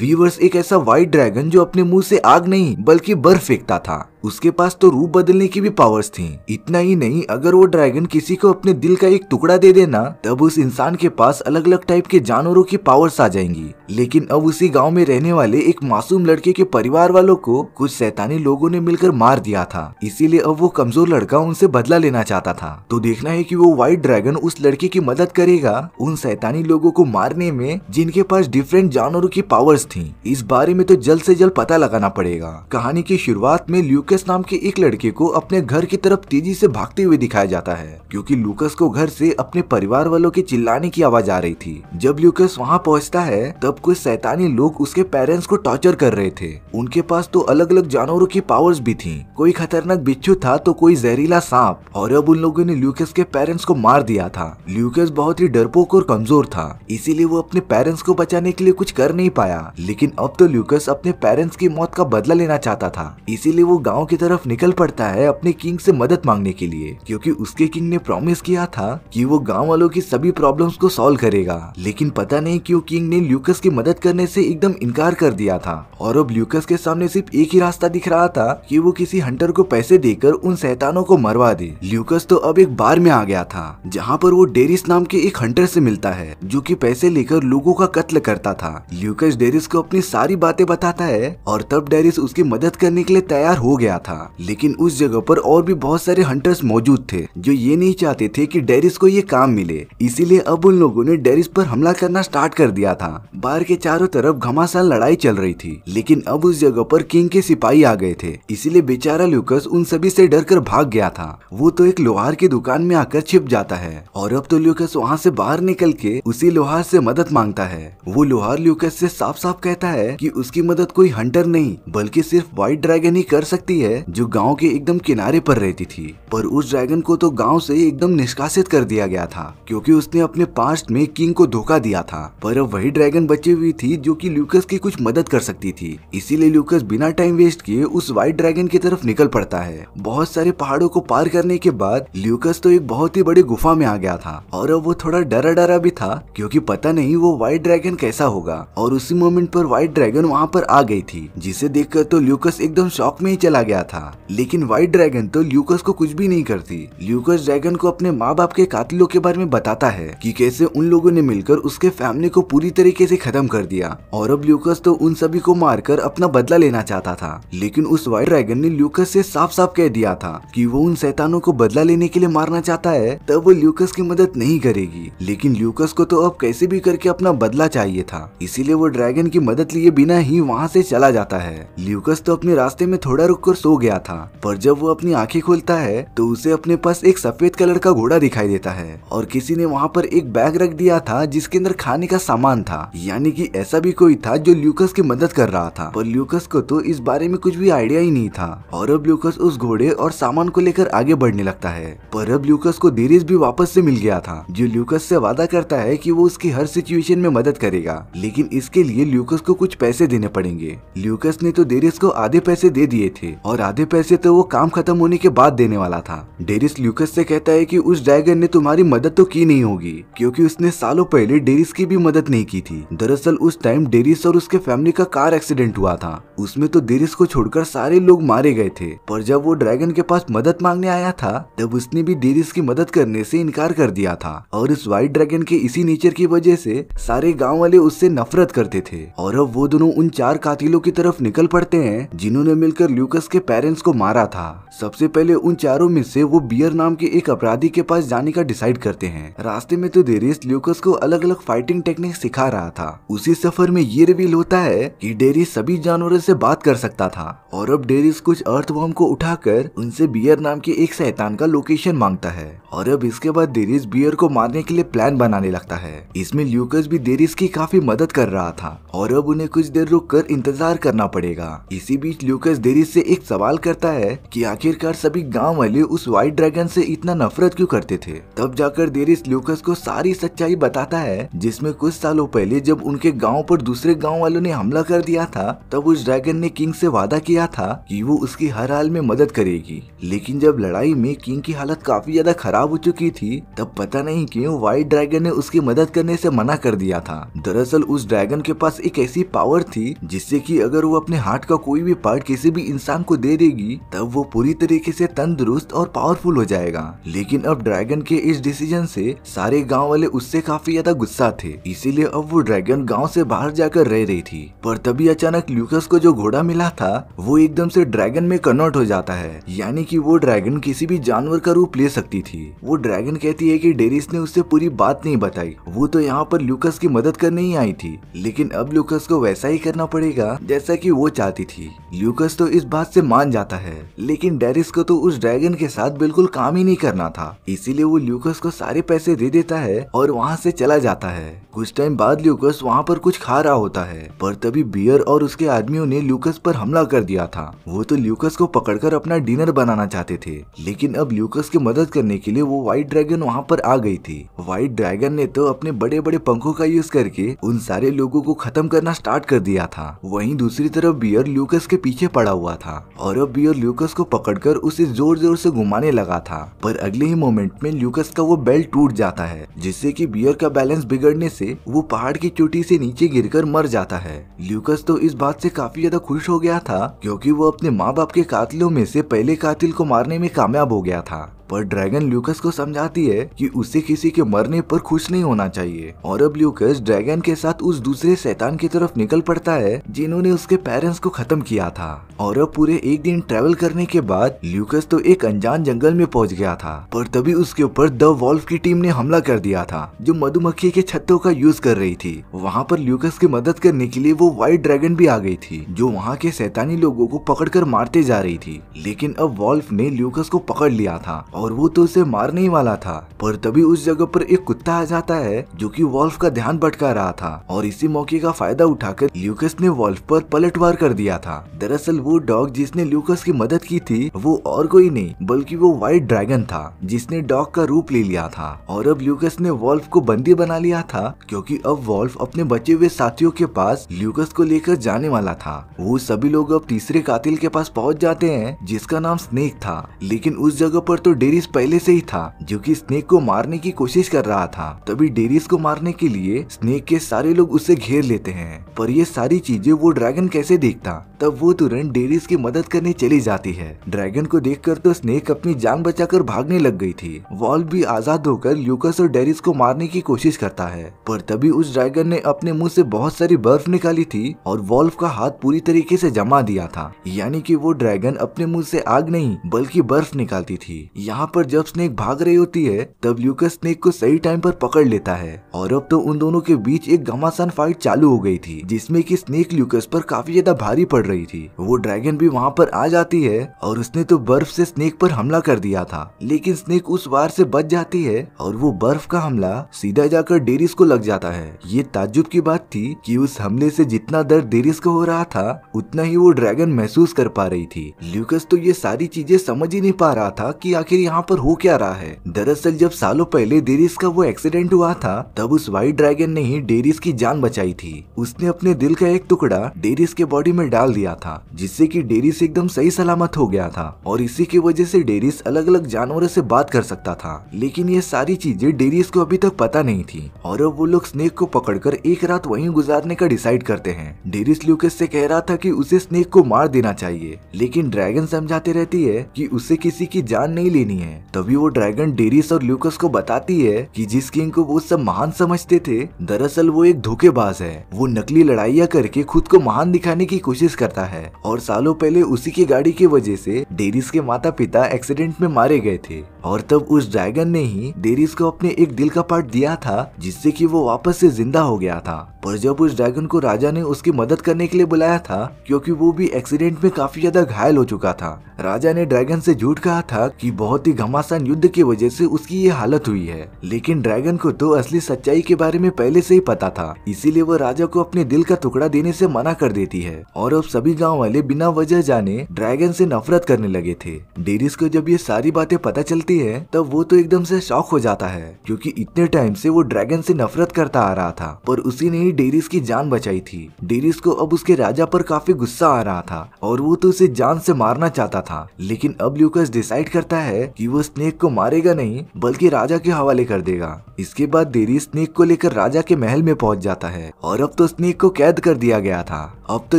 viewers एक ऐसा white dragon जो अपने मुंह से आग नहीं बल्कि बर्फ फेंकता था उसके पास तो रूप बदलने की भी पावर्स थी इतना ही नहीं अगर वो ड्रैगन किसी को अपने दिल का एक टुकड़ा दे देना तब उस इंसान के पास अलग अलग टाइप के जानवरों की पावर्स आ जाएंगी लेकिन अब उसी गांव में रहने वाले एक मासूम लड़के के परिवार वालों को कुछ सैतानी लोगों ने मिलकर मार दिया था इसीलिए अब वो कमजोर लड़का उनसे बदला लेना चाहता था तो देखना है की वो व्हाइट ड्रैगन उस लड़के की मदद करेगा उन सैतानी लोगो को मारने में जिनके पास डिफरेंट जानवरों की पावर पावर्स थी इस बारे में तो जल्द से जल्द पता लगाना पड़ेगा कहानी की शुरुआत में ल्यूकस नाम के एक लड़के को अपने घर की तरफ तेजी से भागते हुए दिखाया जाता है क्योंकि लूकस को घर से अपने परिवार वालों के चिल्लाने की आवाज आ रही थी जब ल्यूकस वहाँ पहुँचता है तब कुछ सैतानी लोग उसके पेरेंट्स को टॉर्चर कर रहे थे उनके पास तो अलग अलग जानवरों की पावर्स भी थी कोई खतरनाक बिच्छू था तो कोई जहरीला सांप और अब उन लोगों ने ल्यूकस के पेरेंट्स को मार दिया था ल्यूकस बहुत ही डरपोक और कमजोर था इसीलिए वो अपने पेरेंट्स को बचाने के लिए कुछ कर नहीं पाया था लेकिन अब तो ल्यूकस अपने पेरेंट्स की मौत का बदला लेना चाहता था इसीलिए वो गाँव की तरफ निकल पड़ता है अपने किंग से मदद मांगने के लिए क्योंकि उसके किंग ने प्रॉमिस किया था कि वो गाँव वालों की सभी प्रॉब्लम्स को सॉल्व करेगा लेकिन पता नहीं क्यों किंग ने ल्यूकस की मदद करने से एकदम इनकार कर दिया था और अब ल्यूकस के सामने सिर्फ एक ही रास्ता दिख रहा था कि वो किसी हंटर को पैसे देकर उन सैतानों को मरवा दे ल्यूकस तो अब एक बार में आ गया था जहाँ पर वो डेरिस नाम के एक हंटर से मिलता है जो की पैसे लेकर लोगों का कत्ल करता था ल्यूकस डेरिस डेरिस को अपनी सारी बातें बताता है और तब डेरिस उसकी मदद करने के लिए तैयार हो गया था लेकिन उस जगह पर और भी बहुत सारे हंटर्स मौजूद थे जो ये नहीं चाहते थे कि डेरिस को ये काम मिले इसीलिए अब उन लोगों ने डेरिस पर हमला करना स्टार्ट कर दिया था बार के चारों तरफ घमासान लड़ाई चल रही थी लेकिन अब उस जगह पर किंग के सिपाही आ गए थे इसीलिए बेचारा ल्यूकस उन सभी से डर भाग गया था वो तो एक लोहार की दुकान में आकर छिप जाता है और अब तो ल्यूकस वहाँ से बाहर निकल के उसी लोहार से मदद मांगता है वो लोहार ल्यूकस से साफ साफ कहता है कि उसकी मदद कोई हंटर नहीं बल्कि सिर्फ व्हाइट ड्रैगन ही कर सकती है जो गांव के एकदम किनारे पर रहती थी पर उस ड्रैगन को तो गांव से एकदम निष्कासित कर दिया गया था क्योंकि उसने अपने पास्ट में किंग को धोखा दिया था पर अब वही ड्रैगन बची हुई थी जो की ल्यूकस की कुछ मदद कर सकती थी इसीलिए ल्यूकस बिना टाइम वेस्ट किए उस व्हाइट ड्रैगन की तरफ निकल पड़ता है बहुत सारे पहाड़ों को पार करने के बाद ल्यूकस तो एक बहुत ही बड़ी गुफा में आ गया था और अब वो थोड़ा डरा डरा भी था क्योंकि पता नहीं वो व्हाइट ड्रैगन कैसा होगा और उसी मोमेंट मोमेंट पर व्हाइट ड्रैगन वहाँ पर आ गई थी जिसे देखकर तो ल्यूकस एकदम शॉक में ही चला गया था लेकिन व्हाइट ड्रैगन तो ल्यूकस को कुछ भी नहीं करती ल्यूकस ड्रैगन को अपने माँ बाप के कातिलों के बारे में बताता है की कैसे उन लोगों ने मिलकर उसके फैमिली को पूरी तरीके ऐसी खत्म कर दिया और अब ल्यूकस तो उन सभी को मारकर अपना बदला लेना चाहता था लेकिन उस व्हाइट ड्रैगन ने ल्यूकस ऐसी साफ साफ कह दिया था की वो उन सैतानों को बदला लेने के लिए मारना चाहता है तब वो ल्यूकस की मदद नहीं करेगी लेकिन ल्यूकस को तो अब कैसे भी करके अपना बदला चाहिए था इसीलिए वो ड्रैगन ड्रैगन की मदद लिए बिना ही वहाँ से चला जाता है ल्यूकस तो अपने रास्ते में थोड़ा रुक कर सो गया था पर जब वो अपनी आंखें खोलता है तो उसे अपने पास एक सफेद कलर का घोड़ा दिखाई देता है और किसी ने वहाँ पर एक बैग रख दिया था जिसके अंदर खाने का सामान था यानी की ऐसा भी कोई था जो ल्यूकस की मदद कर रहा था पर ल्यूकस को तो इस बारे में कुछ भी आइडिया ही नहीं था और अब ल्यूकस उस घोड़े और सामान को लेकर आगे बढ़ने लगता है पर अब ल्यूकस को धीरे भी वापस से मिल गया था जो ल्यूकस से वादा करता है कि वो उसकी हर सिचुएशन में मदद करेगा लेकिन इसके लिए ल्यूकस को कुछ पैसे देने पड़ेंगे ल्यूकस ने तो डेरिस को आधे पैसे दे दिए थे और आधे पैसे तो वो काम खत्म होने के बाद देने वाला था डेरिस ल्यूकस से कहता है कि उस ड्रैगन ने तुम्हारी मदद तो की नहीं होगी क्योंकि उसने सालों पहले डेरिस की भी मदद नहीं की थी दरअसल उस टाइम डेरिस और उसके फैमिली का कार एक्सीडेंट हुआ था उसमें तो डेरिस को छोड़कर सारे लोग मारे गए थे पर जब वो ड्रैगन के पास मदद मांगने आया था तब उसने भी डेरिस की मदद करने से इनकार कर दिया था और इस व्हाइट ड्रैगन के इसी नेचर की वजह से सारे गाँव वाले उससे नफरत करते थे थे और अब वो दोनों उन चार कातिलों की तरफ निकल पड़ते हैं जिन्होंने मिलकर ल्यूकस के पेरेंट्स को मारा था सबसे पहले उन चारों में से वो बियर नाम के एक अपराधी के पास जाने का डिसाइड करते हैं रास्ते में तो डेरिस ल्यूकस को अलग अलग फाइटिंग टेक्निक सिखा रहा था उसी सफर में ये रिवील होता है की डेरिस सभी जानवरों से बात कर सकता था और अब डेरिस कुछ अर्थ अर्थवॉर्म को उठाकर उनसे बियर नाम के एक शैतान का लोकेशन मांगता है और अब इसके बाद डेरिस बियर को मारने के लिए प्लान बनाने लगता है इसमें ल्यूकस भी डेरिस की काफी मदद कर रहा था और अब उन्हें कुछ देर रुककर इंतजार करना पड़ेगा इसी बीच ल्यूकस देरी से एक सवाल करता है कि आखिरकार सभी गांव वाले उस व्हाइट ड्रैगन से इतना नफरत क्यों करते थे तब जाकर देरिस ल्यूकस को सारी सच्चाई बताता है जिसमें कुछ सालों पहले जब उनके गांव पर दूसरे गांव वालों ने हमला कर दिया था तब उस ड्रैगन ने किंग से वादा किया था कि वो उसकी हर हाल में मदद करेगी लेकिन जब लड़ाई में किंग की हालत काफी ज्यादा खराब हो चुकी थी तब पता नहीं क्यों व्हाइट ड्रैगन ने उसकी मदद करने से मना कर दिया था दरअसल उस ड्रैगन के पास एक ऐसी पावर थी जिससे कि अगर वो अपने हार्ट का कोई भी पार्ट किसी भी इंसान को दे देगी तब वो पूरी तरीके से तंदुरुस्त और पावरफुल हो जाएगा लेकिन अब ड्रैगन के इस डिसीजन से सारे गांव वाले उससे काफी ज्यादा गुस्सा थे इसीलिए अब वो ड्रैगन गांव से बाहर जाकर रह रही थी पर तभी अचानक ल्यूकस को जो घोड़ा मिला था वो एकदम से ड्रैगन में कन्वर्ट हो जाता है यानी की वो ड्रैगन किसी भी जानवर का रूप ले सकती थी वो ड्रैगन कहती है की डेरिस ने उससे पूरी बात नहीं बताई वो तो यहाँ पर ल्यूकस की मदद करने ही आई थी लेकिन अब अब ल्यूकस को वैसा ही करना पड़ेगा जैसा कि वो चाहती थी ल्यूकस तो इस बात से मान जाता है लेकिन डेरिस को तो उस ड्रैगन के साथ बिल्कुल काम ही नहीं करना था इसीलिए वो ल्यूकस को सारे पैसे दे देता है और वहाँ से चला जाता है कुछ टाइम बाद ल्यूकस वहाँ पर कुछ खा रहा होता है पर तभी बियर और उसके आदमियों ने ल्यूकस पर हमला कर दिया था वो तो ल्यूकस को पकड़कर अपना डिनर बनाना चाहते थे लेकिन अब ल्यूकस की मदद करने के लिए वो व्हाइट ड्रैगन वहाँ पर आ गई थी व्हाइट ड्रैगन ने तो अपने बड़े बड़े पंखों का यूज करके उन सारे लोगों को खत्म खत्म करना स्टार्ट कर दिया था वहीं दूसरी तरफ बियर ल्यूकस के पीछे पड़ा हुआ था और अब बियर ल्यूकस को पकड़कर उसे जोर जोर से घुमाने लगा था पर अगले ही मोमेंट में ल्यूकस का वो बेल्ट टूट जाता है जिससे कि बियर का बैलेंस बिगड़ने से वो पहाड़ की चोटी से नीचे गिर मर जाता है ल्यूकस तो इस बात से काफी ज्यादा खुश हो गया था क्योंकि वो अपने माँ बाप के कातिलों में से पहले कातिल को मारने में कामयाब हो गया था पर ड्रैगन ल्यूकस को समझाती है कि उसे किसी के मरने पर खुश नहीं होना चाहिए और अब ल्यूकस ड्रैगन के साथ उस दूसरे शैतान की तरफ निकल पड़ता है जिन्होंने उसके पेरेंट्स को खत्म किया था और अब पूरे एक दिन ट्रेवल करने के बाद ल्यूकस तो एक अनजान जंगल में पहुंच गया था पर तभी उसके ऊपर द वॉल्फ की टीम ने हमला कर दिया था जो मधुमक्खी के छत्तों का यूज कर रही थी वहाँ पर ल्यूकस की मदद करने के लिए वो व्हाइट ड्रैगन भी आ गई थी जो वहाँ के सैतानी लोगों को पकड़ मारते जा रही थी लेकिन अब वॉल्फ ने ल्यूकस को पकड़ लिया था और वो तो उसे मारने ही वाला था पर तभी उस जगह पर एक कुत्ता आ जाता है जो कि वॉल्फ का ध्यान भटका रहा था और इसी मौके का फायदा उठाकर ल्यूकस ने वॉल्फ पर पलटवार कर दिया था दरअसल वो डॉग जिसने ल्यूकस की मदद की थी वो और कोई नहीं बल्कि वो व्हाइट ड्रैगन था जिसने डॉग का रूप ले लिया था और अब ल्यूकस ने वॉल्फ को बंदी बना लिया था क्योंकि अब वॉल्फ अपने बचे हुए साथियों के पास ल्यूकस को लेकर जाने वाला था वो सभी लोग अब तीसरे कातिल के पास पहुंच जाते हैं जिसका नाम स्नेक था लेकिन उस जगह पर तो डेरिस पहले से ही था जो कि स्नेक को मारने की कोशिश कर रहा था तभी डेरिस को मारने के लिए स्नेक के सारे लोग उसे घेर लेते हैं पर ये सारी चीजें वो ड्रैगन कैसे देखता तब वो तुरंत डेरिस की मदद करने चली जाती है ड्रैगन को देखकर तो स्नेक अपनी जान बचाकर भागने लग गई थी वॉल भी आजाद होकर ल्यूकस और डेरिस को मारने की कोशिश करता है पर तभी उस ड्रैगन ने अपने मुंह से बहुत सारी बर्फ निकाली थी और वॉल्फ का हाथ पूरी तरीके से जमा दिया था यानी कि वो ड्रैगन अपने मुंह से आग नहीं बल्कि बर्फ निकालती थी यहाँ पर जब स्नेक भाग रही होती है तब ल्यूकस स्नेक को सही टाइम पर पकड़ लेता है और अब तो उन दोनों के बीच एक घमासान फाइट चालू हो गई थी जिसमें कि स्नेक ल्यूकस पर काफी ज्यादा भारी पड़ रही थी वो ड्रैगन भी वहाँ पर आ जाती है और उसने तो बर्फ से स्नेक पर हमला कर दिया था लेकिन स्नेक उस वार से बच जाती है और वो बर्फ का हमला सीधा जाकर डेरिस को लग जाता है ये ताजुब की बात थी कि उस हमले से जितना दर्द डेरिस को हो रहा था उतना ही वो ड्रैगन महसूस कर पा रही थी ल्यूकस तो ये सारी चीजें समझ ही नहीं पा रहा था कि आखिर यहाँ पर हो क्या रहा है दरअसल जब सालों पहले डेरिस का वो एक्सीडेंट हुआ था तब उस व्हाइट ड्रैगन ने ही डेरिस की जान बचाई थी उसने अपने दिल का एक टुकड़ा डेरिस के बॉडी में डाल दिया था जिससे कि डेरिस एकदम सही सलामत हो गया था और इसी की वजह से डेरिस अलग अलग जानवरों से बात कर सकता था लेकिन ये सारी चीजें डेरिस को अभी तक पता नहीं थी और अब वो लोग स्नेक को पकड़कर एक रात वहीं गुजारने का डिसाइड करते हैं डेरिस ल्यूकस से कह रहा था कि उसे स्नेक को मार देना चाहिए लेकिन ड्रैगन समझाते रहती है कि उसे किसी की जान नहीं लेनी करनी है तभी वो ड्रैगन डेरिस और ल्यूकस को बताती है कि जिस किंग को वो सब महान समझते थे दरअसल वो एक धोखेबाज है वो नकली लड़ाइया करके खुद को महान दिखाने की कोशिश करता है और सालों पहले उसी की गाड़ी की वजह से डेरिस के माता पिता एक्सीडेंट में मारे गए थे और तब उस ड्रैगन ने ही डेरिस को अपने एक दिल का पार्ट दिया था जिससे कि वो वापस से जिंदा हो गया था पर जब उस ड्रैगन को राजा ने उसकी मदद करने के लिए बुलाया था क्योंकि वो भी एक्सीडेंट में काफी ज्यादा घायल हो चुका था राजा ने ड्रैगन से झूठ कहा था कि बहुत बहुत ही घमासान युद्ध की वजह से उसकी ये हालत हुई है लेकिन ड्रैगन को तो असली सच्चाई के बारे में पहले से ही पता था इसीलिए वो राजा को अपने दिल का टुकड़ा देने से मना कर देती है और अब सभी गाँव वाले बिना वजह जाने ड्रैगन से नफरत करने लगे थे डेरिस को जब ये सारी बातें पता चलती है तब वो तो एकदम से शौक हो जाता है क्योंकि इतने टाइम से वो ड्रैगन से नफरत करता आ रहा था पर उसी ने ही डेरिस की जान बचाई थी डेरिस को अब उसके राजा पर काफी गुस्सा आ रहा था और वो तो उसे जान से मारना चाहता था लेकिन अब ल्यूकस डिसाइड करता है कि वो स्नेक को मारेगा नहीं बल्कि राजा के हवाले कर देगा इसके बाद देरी स्नेक को लेकर राजा के महल में पहुंच जाता है और अब तो स्नेक को कैद कर दिया गया था अब तो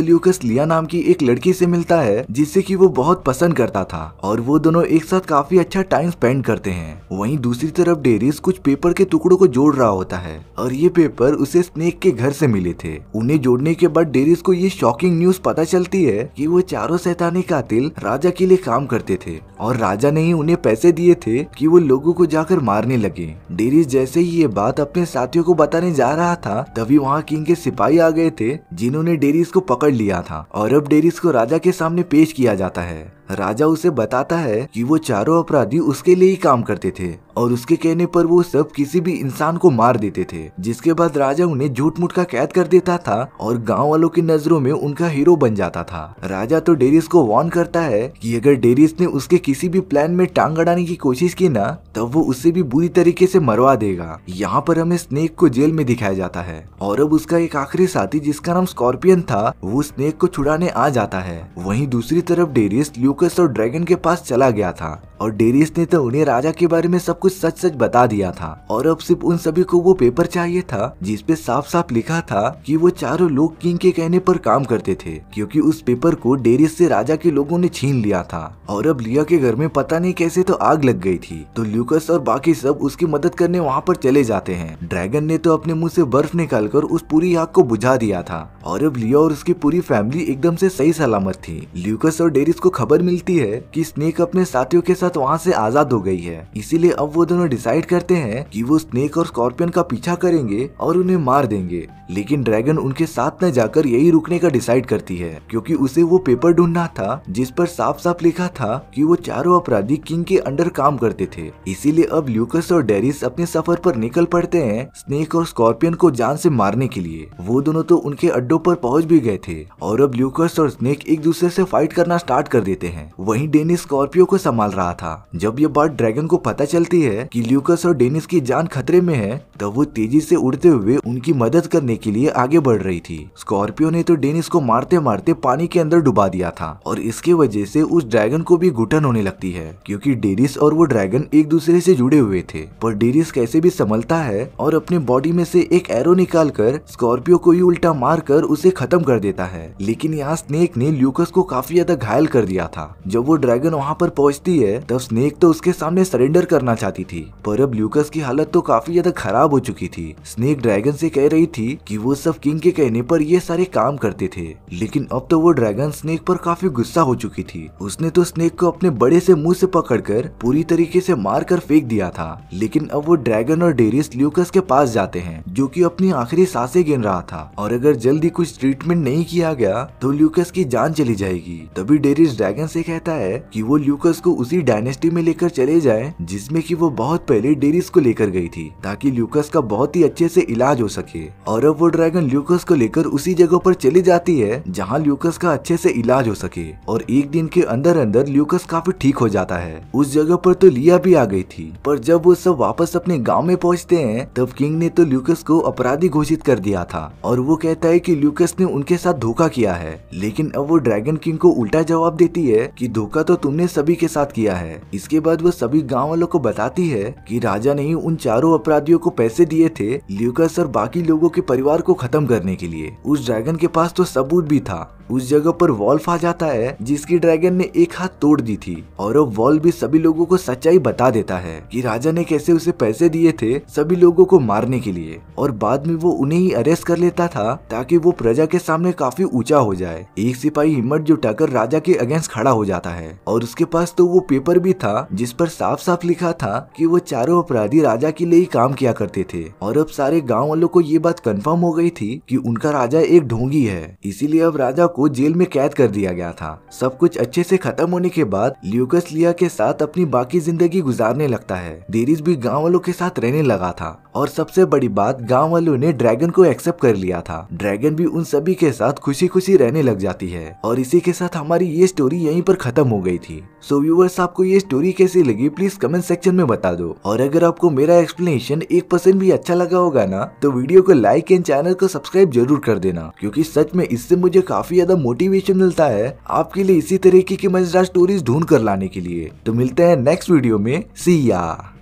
ल्यूकस लिया नाम की एक लड़की से मिलता है जिससे कि वो बहुत पसंद करता था और वो दोनों एक साथ काफी अच्छा टाइम स्पेंड करते हैं वहीं दूसरी तरफ डेरिस कुछ पेपर के टुकड़ों को जोड़ रहा होता है और ये पेपर उसे स्नेक के घर से मिले थे उन्हें जोड़ने के बाद डेरिस को ये शॉकिंग न्यूज पता चलती है की वो चारों सैतानी कातिल राजा के लिए काम करते थे और राजा ने ही उन्हें पैसे दिए थे की वो लोगो को जाकर मारने लगे डेरिस जैसे ही ये बात अपने साथियों को बताने जा रहा था तभी वहाँ किंग के सिपाही आ गए थे जिन्होंने डेरिस को को पकड़ लिया था और अब डेरिस को राजा के सामने पेश किया जाता है राजा उसे बताता है कि वो चारों अपराधी उसके लिए ही काम करते थे और उसके कहने पर वो सब किसी भी इंसान को मार देते थे जिसके बाद राजा उन्हें झूठ मूठ का कैद कर देता था और गांव वालों की नजरों में उनका हीरो बन जाता था राजा तो डेरिस को वार्न करता है कि अगर डेरिस ने उसके किसी भी प्लान में टांग अड़ाने की कोशिश की ना तब वो उसे भी बुरी तरीके से मरवा देगा यहाँ पर हमें स्नेक को जेल में दिखाया जाता है और अब उसका एक आखिरी साथी जिसका नाम स्कॉर्पियन था वो स्नेक को छुड़ाने आ जाता है वही दूसरी तरफ डेरिस ल्यूक लूकस और ड्रैगन के पास चला गया था और डेरियस ने तो उन्हें राजा के बारे में सब कुछ सच सच बता दिया था और अब सिर्फ उन सभी को वो पेपर चाहिए था जिसपे साफ साफ लिखा था कि वो चारों लोग किंग के कहने पर काम करते थे क्योंकि उस पेपर को डेरियस से राजा के लोगों ने छीन लिया था और अब लिया के घर में पता नहीं कैसे तो आग लग गई थी तो ल्यूकस और बाकी सब उसकी मदद करने वहाँ पर चले जाते हैं ड्रैगन ने तो अपने मुँह से बर्फ निकाल उस पूरी आग को बुझा दिया था और अब लिया और उसकी पूरी फैमिली एकदम से सही सलामत थी ल्यूकस और डेरिस को खबर मिलती है की स्नेक अपने साथियों के साथ साथ तो वहाँ से आजाद हो गई है इसीलिए अब वो दोनों डिसाइड करते हैं कि वो स्नेक और स्कॉर्पियन का पीछा करेंगे और उन्हें मार देंगे लेकिन ड्रैगन उनके साथ न जाकर यही रुकने का डिसाइड करती है क्योंकि उसे वो पेपर ढूंढना था जिस पर साफ साफ लिखा था कि वो चारों अपराधी किंग के अंडर काम करते थे इसीलिए अब ल्यूकस और डेरिस अपने सफर पर निकल पड़ते हैं स्नेक और स्कॉर्पियन को जान से मारने के लिए वो दोनों तो उनके अड्डों पर पहुंच भी गए थे और अब ल्यूकस और स्नेक एक दूसरे से फाइट करना स्टार्ट कर देते हैं वही डेनिस स्कॉर्पियो को संभाल रहा था जब ये बात ड्रैगन को पता चलती है कि ल्यूकस और डेनिस की जान खतरे में है तब तो वो तेजी से उड़ते हुए उनकी मदद करने के लिए आगे बढ़ रही थी स्कॉर्पियो ने तो डेनिस को मारते मारते पानी के अंदर डुबा दिया था और इसके वजह से उस ड्रैगन को भी घुटन होने लगती है क्यूँकी डेरिस और वो ड्रैगन एक दूसरे से जुड़े हुए थे पर डेरिस कैसे भी संभलता है और अपने बॉडी में से एक एरो निकाल कर स्कॉर्पियो को ही उल्टा मार कर उसे खत्म कर देता है लेकिन यहाँ स्नेक ने ल्यूकस को काफी ज्यादा घायल कर दिया था जब वो ड्रैगन वहाँ पर पहुंचती है तब स्नेक तो उसके सामने सरेंडर करना चाहती थी पर अब ल्यूकस की हालत तो काफी ज्यादा खराब हो चुकी थी स्नेक ड्रैगन से कह रही थी कि वो सब किंग के कहने पर ये सारे काम करते थे लेकिन अब तो वो ड्रैगन स्नेक पर काफी गुस्सा हो चुकी थी उसने तो स्नेक को अपने बड़े से मुंह से पकड़कर पूरी तरीके से मार कर फेंक दिया था लेकिन अब वो ड्रैगन और डेरिस ल्यूकस के पास जाते हैं जो की अपनी आखिरी सासे गिन रहा था और अगर जल्दी कुछ ट्रीटमेंट नहीं किया गया तो ल्यूकस की जान चली जाएगी तभी डेरिस ड्रैगन से कहता है की वो ल्यूकस को उसी डायनेस्टी में लेकर चले जाए जिसमे की वो बहुत पहले डेरिस को लेकर गई थी ताकि ल्यूकस का बहुत ही अच्छे से इलाज हो सके और अब वो ड्रैगन ल्यूकस को लेकर उसी जगह पर चली जाती है जहाँ ल्यूकस का अच्छे से इलाज हो सके और एक दिन के अंदर अंदर ल्यूकस काफी ठीक हो जाता है उस जगह पर तो लिया भी आ गई थी पर जब वो सब वापस अपने गाँव में पहुँचते हैं तब किंग ने तो ल्यूकस को अपराधी घोषित कर दिया था और वो कहता है की ल्यूकस ने उनके साथ धोखा किया है लेकिन अब वो ड्रैगन किंग को उल्टा जवाब देती है की धोखा तो तुमने सभी के साथ किया है है इसके बाद वह सभी गाँव वालों को बताती है कि राजा ने ही उन चारों अपराधियों को पैसे दिए थे ल्यूकस और बाकी लोगों के परिवार को खत्म करने के लिए उस ड्रैगन के पास तो सबूत भी था उस जगह पर वॉल्फ आ जाता है जिसकी ड्रैगन ने एक हाथ तोड़ दी थी और अब वॉल्फ भी सभी लोगों को सच्चाई बता देता है कि राजा ने कैसे उसे पैसे दिए थे सभी लोगों को मारने के लिए और बाद में वो उन्हें ही अरेस्ट कर लेता था ताकि वो प्रजा के सामने काफी ऊंचा हो जाए एक सिपाही हिम्मत जुटाकर राजा के अगेंस्ट खड़ा हो जाता है और उसके पास तो वो पेपर पर भी था जिस पर साफ साफ लिखा था कि वो चारों अपराधी राजा के लिए ही काम किया करते थे और अब सारे गांव वालों को ये बात कंफर्म हो गई थी कि उनका राजा एक ढोंगी है इसीलिए अब राजा को जेल में कैद कर दिया गया था सब कुछ अच्छे से खत्म होने के बाद ल्यूकस लिया के साथ अपनी बाकी जिंदगी गुजारने लगता है देरिस भी गाँव वालों के साथ रहने लगा था और सबसे बड़ी बात गाँव वालों ने ड्रैगन को एक्सेप्ट कर लिया था ड्रैगन भी उन सभी के साथ खुशी खुशी रहने लग जाती है और इसी के साथ हमारी ये स्टोरी यहीं पर खत्म हो गई थी सो व्यूवर्स आप आपको ये स्टोरी कैसी लगी प्लीज कमेंट सेक्शन में बता दो और अगर आपको मेरा एक्सप्लेनेशन एक परसेंट भी अच्छा लगा होगा ना तो वीडियो को लाइक एंड चैनल को सब्सक्राइब जरूर कर देना क्यूँकी सच में इससे मुझे काफी ज्यादा मोटिवेशन मिलता है आपके लिए इसी तरीके की मजेदार स्टोरीज ढूंढ कर लाने के लिए तो मिलते हैं नेक्स्ट वीडियो में सिया